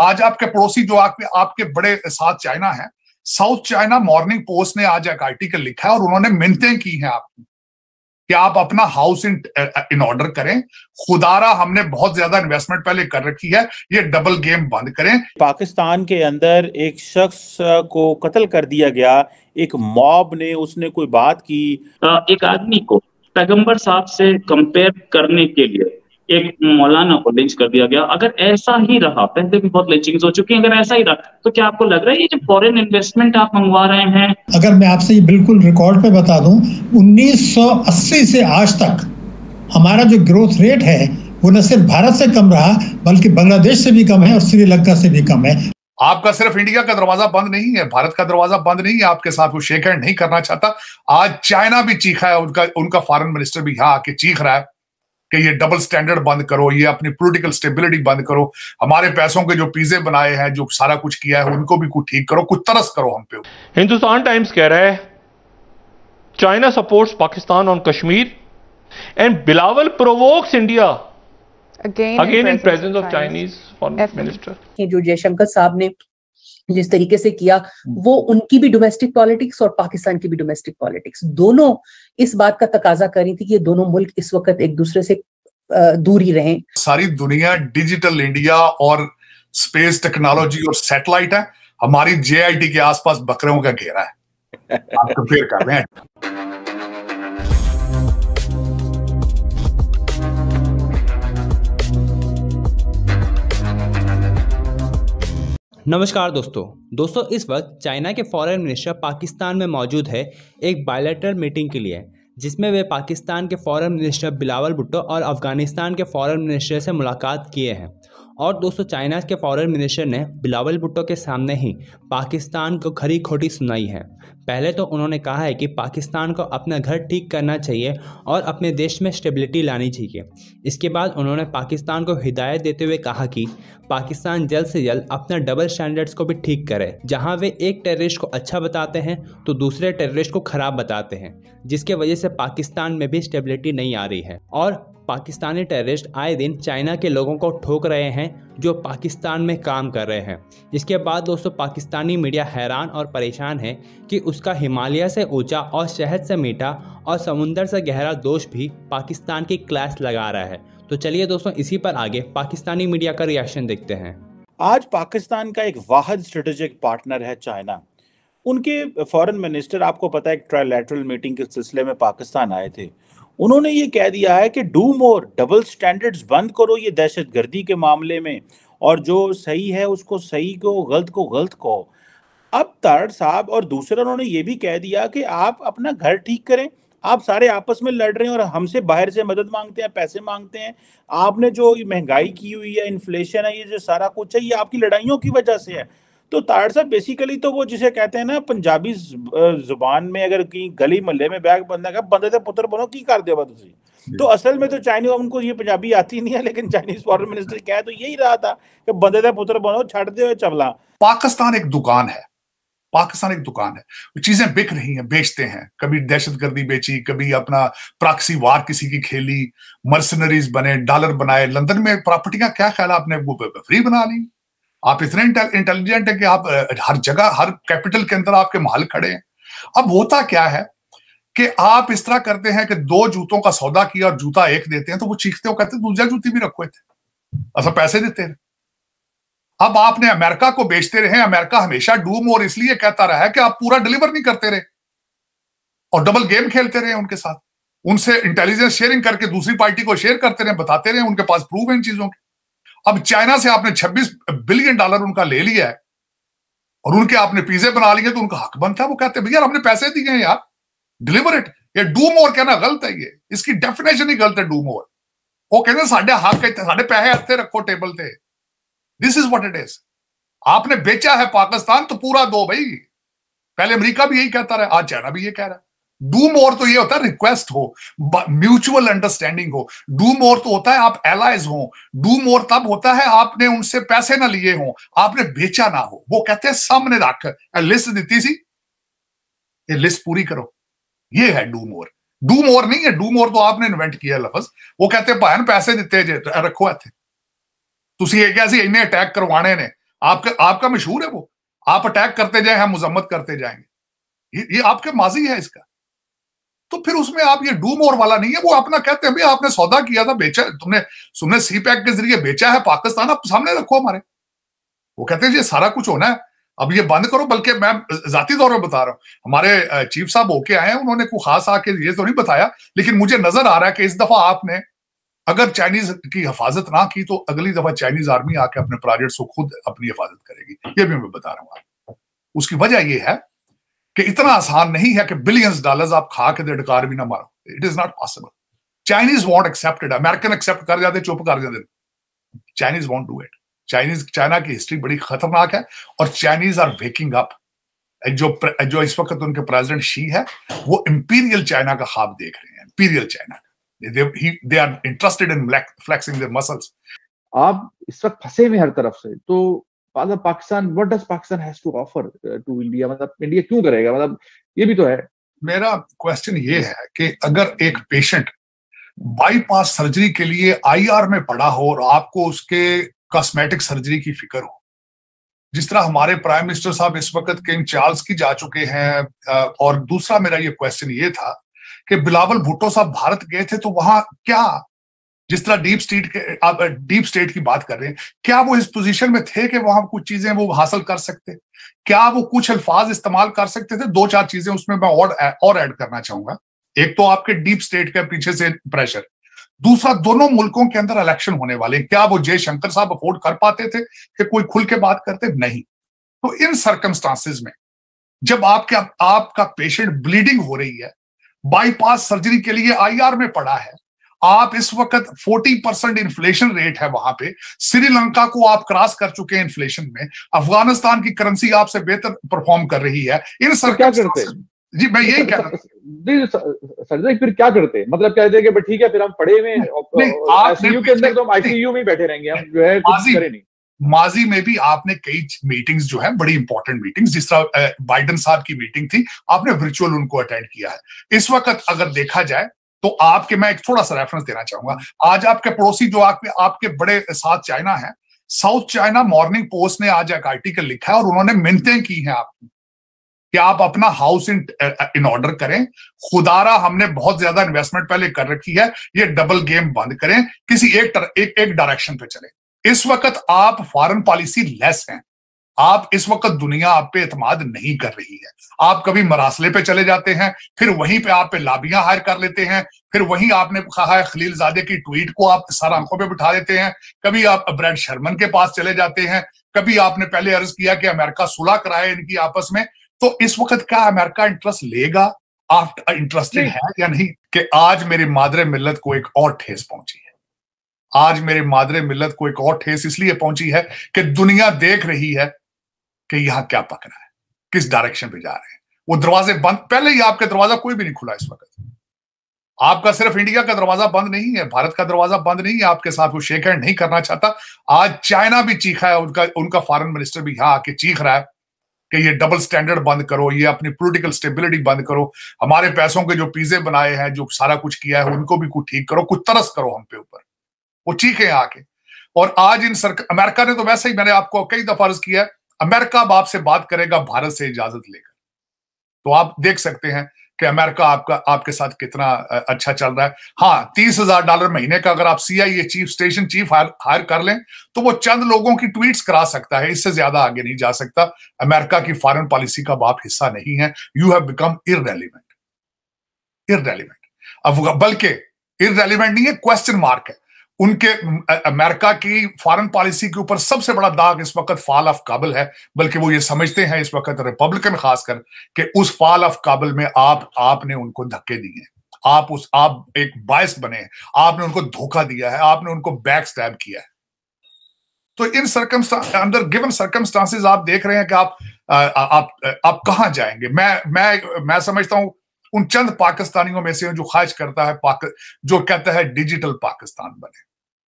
आज आपके पड़ोसी जो आपके आपके बड़े साथ चाइना है साउथ चाइना मॉर्निंग पोस्ट ने आज एक आर्टिकल लिखा है और उन्होंने मिनतें की हैं आपकी कि आप अपना हाउस इन इन ऑर्डर करें खुदारा हमने बहुत ज्यादा इन्वेस्टमेंट पहले कर रखी है ये डबल गेम बंद करें पाकिस्तान के अंदर एक शख्स को कत्ल कर दिया गया एक मॉब ने उसने कोई बात की एक आदमी को पैगंबर साहब से कंपेयर करने के लिए एक मौलाना को लिंच कर दिया गया अगर ऐसा ही रहा पहले भी बहुत लिंचिंग हो चुकी है अगर ऐसा ही रहा तो क्या आपको लग रहा है ये जो फॉरेन इन्वेस्टमेंट आप मंगवा रहे हैं अगर मैं आपसे बिल्कुल रिकॉर्ड पे बता दूं 1980 से आज तक हमारा जो ग्रोथ रेट है वो न सिर्फ भारत से कम रहा बल्कि बांग्लादेश से भी कम है और श्रीलंका से भी कम है आपका सिर्फ इंडिया का दरवाजा बंद नहीं है भारत का दरवाजा बंद नहीं है आपके साथ वो शेक हैंड नहीं करना चाहता आज चाइना भी चीखा है उनका उनका फॉरेन मिनिस्टर भी यहाँ आके चीख रहा है कि ये डबल स्टैंडर्ड बंद करो ये अपनी पॉलिटिकल स्टेबिलिटी बंद करो हमारे पैसों के जो पीजे बनाए हैं जो सारा कुछ किया है उनको भी कुछ ठीक करो कुछ तरस करो हम पे हिंदुस्तान टाइम्स कह रहा है China supports Pakistan on Kashmir and Bilawal provokes India again in presence of Chinese minister जो जयशंकर साहब ने जिस तरीके से किया हम्म। वो उनकी भी डोमेस्टिक पॉलिटिक्स और पाकिस्तान की भी डोमेस्टिक पॉलिटिक्स दोनों इस बात का तकाजा कर रही थी कि ये दोनों मुल्क इस वक्त एक दूसरे से दूर ही सारी दुनिया डिजिटल इंडिया और स्पेस टेक्नोलॉजी और सैटेलाइट है हमारी जेआईटी के आसपास बकरों का घेरा है आप कंपेयर तो कर रहे हैं नमस्कार दोस्तों दोस्तों इस वक्त चाइना के फॉरेन मिनिस्टर पाकिस्तान में मौजूद है एक बायलेटरल मीटिंग के लिए जिसमें वे पाकिस्तान के फॉरेन मिनिस्टर बिलावल भुट्टो और अफगानिस्तान के फॉरेन मिनिस्टर से मुलाकात किए हैं और दोस्तों चाइना के फॉरेन मिनिस्टर ने बिलावल भुट्टो के सामने ही पाकिस्तान को खरी खोटी सुनाई है पहले तो उन्होंने कहा है कि पाकिस्तान को अपना घर ठीक करना चाहिए और अपने देश में स्टेबिलिटी लानी चाहिए इसके बाद उन्होंने पाकिस्तान को हिदायत देते हुए कहा कि पाकिस्तान जल्द से जल्द अपना डबल स्टैंडर्ड्स को भी ठीक करे जहाँ वे एक टेररिस्ट को अच्छा बताते हैं तो दूसरे टेररिस्ट को खराब बताते हैं जिसके वजह से पाकिस्तान में भी स्टेबिलिटी नहीं आ रही है और पाकिस्तानी टेररिस्ट आए दिन चाइना के लोगों को ठोक रहे हैं जो पाकिस्तान में काम कर रहे हैं इसके बाद दोस्तों पाकिस्तानी मीडिया हैरान और परेशान है कि उसका हिमालय से ऊंचा और शहद से मीठा और समुंदर से गहरा दोष भी पाकिस्तान की क्लास लगा रहा है तो चलिए दोस्तों इसी पर आगे पाकिस्तानी मीडिया का रिएक्शन देखते हैं आज पाकिस्तान का एक वाहद स्ट्रेटेजिक पार्टनर है चाइना उनके फॉरेन मिनिस्टर आपको पता है एक ट्रायलैटरल मीटिंग के सिलसिले में पाकिस्तान आए थे उन्होंने ये कह दिया है कि डू मोर डबल स्टैंडर्ड्स बंद करो ये दहशत गर्दी के मामले में और जो सही है उसको सही को गलत को गलत कहो अब तार साहब और दूसरा उन्होंने ये भी कह दिया कि आप अपना घर ठीक करें आप सारे आपस में लड़ रहे हैं और हमसे बाहर से मदद मांगते हैं पैसे मांगते हैं आपने जो महंगाई की हुई है इन्फ्लेशन है ये जो सारा कुछ है ये आपकी लड़ाइयों की वजह से है तो ताड़ साहब बेसिकली तो वो जिसे कहते हैं ना पंजाबी जुबान में अगर कहीं गली महल्ले में बैग बंदा का बंदे तो पुत्र बनो की कर दे तो असल में तो चाइनीज उनको ये पंजाबी आती नहीं है लेकिन चाइनीज फॉरन मिनिस्टर कह तो यही रहा था कि बंदे का पुत्र बनो छठ दे चवला पाकिस्तान एक दुकान है पाकिस्तान एक दुकान है चीजें बिक रही हैं बेचते हैं कभी दहशत गर्दी बेची कभी अपना प्राक्सी वार किसी की खेली मर्सनरीज बने डॉलर बनाए लंदन में प्रॉपर्टी का क्या ख्याल आपने वो फ्री बना ली आप इतने इंटेलिजेंट है कि आप हर जगह हर कैपिटल के अंदर आपके माल खड़े हैं अब होता क्या है कि आप इस तरह करते हैं कि दो जूतों का सौदा किया और जूता एक देते हैं तो वो चीखते हो कहते दूसरा जूती भी रखो थे असा अच्छा, पैसे देते हैं अब आपने अमेरिका को बेचते रहे अमेरिका हमेशा डूम और इसलिए कहता रहा है कि आप पूरा डिलीवर नहीं करते रहे और डबल गेम खेलते रहे उनके साथ उनसे इंटेलिजेंस शेयरिंग करके दूसरी पार्टी को शेयर करते रहे बताते रहे उनके पास प्रूफ है इन चीजों के अब चाइना से आपने 26 बिलियन डॉलर उनका ले लिया है और उनके आपने पिज्जे बना लिए तो उनका हक बनता है वो कहते हैं भैया हमने पैसे दिए हैं यार डिलीवर इट ये डू मोर कहना गलत है ये इसकी डेफिनेशन ही गलत है डू मोर वो कहते हैं साढ़े हक साढ़े पैसे हथे रखो टेबल पे this is what it is आपने बेचा है पाकिस्तान तो पूरा दो भाई पहले अमेरिका भी यही कहता रहा आज चाइना भी ये कह रहा है डू मोर तो ये होता है रिक्वेस्ट हो म्यूचुअल अंडरस्टैंडिंग हो डू मोर तो होता है आप एलाइज हो डू मोर तब होता है आपने उनसे पैसे ना लिए हो आपने बेचा ना हो वो कहते हैं सामने रख लिस्ट दी सी ये लिस्ट पूरी करो ये है डू मोर डू मोर नहीं है डू मोर तो आपने इन्वेंट किया लफज वो कहते भाई पैसे दिते जे तो रखो इतने तुम ये क्या ਸੀ ਇੰਨੇ ਅਟੈਕ ਕਰਵਾਣੇ ਨੇ आपका आपका मशहूर है वो आप अटैक करते जाए हम मुजम्मत करते जाएंगे ये, ये आपके माजी है इसका तो फिर उसमें आप ये डूम और वाला नहीं है वो अपना कहते हैं आपने सौदा किया था बेचा तुमने तुमने सी पैक के जरिए बेचा है पाकिस्तान आप सामने रखो हमारे वो कहते हैं ये सारा कुछ होना है अब ये बंद करो बल्कि मैं जाती तौर पर बता रहा हूँ हमारे चीफ साहब होके आए हैं उन्होंने कोई खास आके ये तो नहीं बताया लेकिन मुझे नजर आ रहा है कि इस दफा आपने अगर चाइनीज की हिफाजत ना की तो अगली दफा चाइनीज आर्मी आके अपने प्रोजेक्ट्स को खुद अपनी हिफाजत करेगी ये भी मैं बता रहा हूँ उसकी वजह यह है कि इतना आसान नहीं है कि बिलियंस डॉलर्स आप खा के डकार भी ना मारो it is not possible Chinese won't accepted American accept कर जाते चुप कर जाते Chinese won't do it Chinese China की हिस्ट्री बड़ी खतरनाक है और चाइनीज आर वेकिंग अप जो जो इस वक्त उनके प्रेसिडेंट शी है वो इंपीरियल चाइना का खाब देख रहे हैं imperial China they are interested in flexing muscles आप इस वक्त फंसे हुए हर तरफ से तो Uh, मतलब Pakistan what does Pakistan has to offer to India मतलब इंडिया क्यों करेगा मतलब ये भी तो है मेरा क्वेश्चन ये है कि अगर एक पेशेंट बाईपास सर्जरी के लिए आईआर में पड़ा हो और आपको उसके कॉस्मेटिक सर्जरी की फिक्र हो जिस तरह हमारे प्राइम मिनिस्टर साहब इस वक्त किंग चार्ल्स की जा चुके हैं uh, और दूसरा मेरा ये क्वेश्चन ये था कि बिलावल भुट्टो साहब भारत गए थे तो वहां क्या जिस तरह डीप स्टेट आप डीप स्टेट की बात कर रहे हैं क्या वो इस पोजीशन में थे कि वहां कुछ चीजें वो हासिल कर सकते क्या वो कुछ अल्फाज इस्तेमाल कर सकते थे दो चार चीजें उसमें मैं और और ऐड करना चाहूंगा एक तो आपके डीप स्टेट के पीछे से प्रेशर दूसरा दोनों मुल्कों के अंदर इलेक्शन होने वाले क्या वो जय शंकर साहब अफोर्ड कर पाते थे कि कोई खुल के बात करते नहीं तो इन सर्कमस्टांसिस में जब आपके आपका पेशेंट ब्लीडिंग हो रही है बाईपास सर्जरी के लिए आईआर में पड़ा है आप इस वक्त 40 परसेंट इन्फ्लेशन रेट है वहां पे श्रीलंका को आप क्रॉस कर चुके हैं इन्फ्लेशन में अफगानिस्तान की करेंसी आपसे बेहतर परफॉर्म कर रही है इन सर क्या करते हैं जी मैं यही कह रहा फिर क्या करते हैं मतलब कहते हैं कि ठीक है फिर हम पड़े हुए आईसीयू के अंदर तो हम आईसीयू में बैठे रहेंगे हम जो है कुछ करें नहीं माजी में भी आपने कई मीटिंग्स जो है बड़ी इंपॉर्टेंट मीटिंग्स जिस तरह बाइडन साहब की मीटिंग थी आपने वर्चुअल उनको अटेंड किया है इस वक्त अगर देखा जाए तो आपके मैं एक थोड़ा सा रेफरेंस देना चाहूंगा आज आपके पड़ोसी जो आपके आपके बड़े साथ चाइना है साउथ चाइना मॉर्निंग पोस्ट ने आज एक आर्टिकल लिखा है और उन्होंने मिनतें की हैं आपकी कि आप अपना हाउस इन इन ऑर्डर करें खुदारा हमने बहुत ज्यादा इन्वेस्टमेंट पहले कर रखी है ये डबल गेम बंद करें किसी एक तर, एक, एक डायरेक्शन पे चले इस वक्त आप फॉरेन पॉलिसी लेस हैं आप इस वक्त दुनिया आप पे इतमाद नहीं कर रही है आप कभी मरासले पे चले जाते हैं फिर वहीं पे आप पे लाबियां हायर कर लेते हैं फिर वहीं आपने कहा है खलील जादे की ट्वीट को आप सर आंखों पे बिठा देते हैं कभी आप ब्रैड शर्मन के पास चले जाते हैं कभी आपने पहले अर्ज किया कि अमेरिका सुलह कराए इनकी आपस में तो इस वक्त क्या अमेरिका इंटरेस्ट लेगा आप है या नहीं कि आज मेरी मादरे मिलत को एक और ठेस पहुंची है आज मेरे मादरे मिलत को एक और ठेस इसलिए पहुंची है कि दुनिया देख रही है कि यहां क्या पक रहा है किस डायरेक्शन पे जा रहे हैं वो दरवाजे बंद पहले ही आपका दरवाजा कोई भी नहीं खुला इस वक्त आपका सिर्फ इंडिया का दरवाजा बंद नहीं है भारत का दरवाजा बंद नहीं है आपके साथ वो शेक हैंड नहीं करना चाहता आज चाइना भी चीखा है उनका उनका फॉरेन मिनिस्टर भी यहां आके चीख रहा है कि ये डबल स्टैंडर्ड बंद करो ये अपनी पॉलिटिकल स्टेबिलिटी बंद करो हमारे पैसों के जो पीजे बनाए हैं जो सारा कुछ किया है उनको भी कुछ ठीक करो कुछ तरस करो हम पे ऊपर वो चीखे आके और आज इन सरकार अमेरिका ने तो वैसे ही मैंने आपको कई दफा अर्ज किया है अमेरिका अब आपसे बात करेगा भारत से इजाजत लेकर तो आप देख सकते हैं कि अमेरिका आपका आपके साथ कितना अच्छा चल रहा है हाँ तीस हजार डॉलर महीने का अगर आप CIA chief station chief hire कर लें तो वो चंद लोगों की ट्वीट्स करा सकता है इससे ज्यादा आगे नहीं जा सकता अमेरिका की फॉरेन पॉलिसी का बाप हिस्सा नहीं है you have become irrelevant irrelevant अब बल्कि इरेलीवेंट नहीं है क्वेश्चन मार्क है उनके अमेरिका की फॉरेन पॉलिसी के ऊपर सबसे बड़ा दाग इस वक्त फॉल ऑफ काबिल है बल्कि वो ये समझते हैं इस वक्त रिपब्लिकन खासकर कि उस फॉल ऑफ काबुल में आप आपने उनको धक्के दिए आप उस आप एक बायस बने आपने उनको धोखा दिया है आपने उनको बैक स्टैब किया है तो इन सर्कम अंदर गिवन सर्कमस्टांसिस आप देख रहे हैं कि आप आ, आप आप कहां जाएंगे मैं मैं मैं समझता हूं उन चंद पाकिस्तानियों में से जो ख्वाहिश करता है जो कहता है डिजिटल पाकिस्तान बने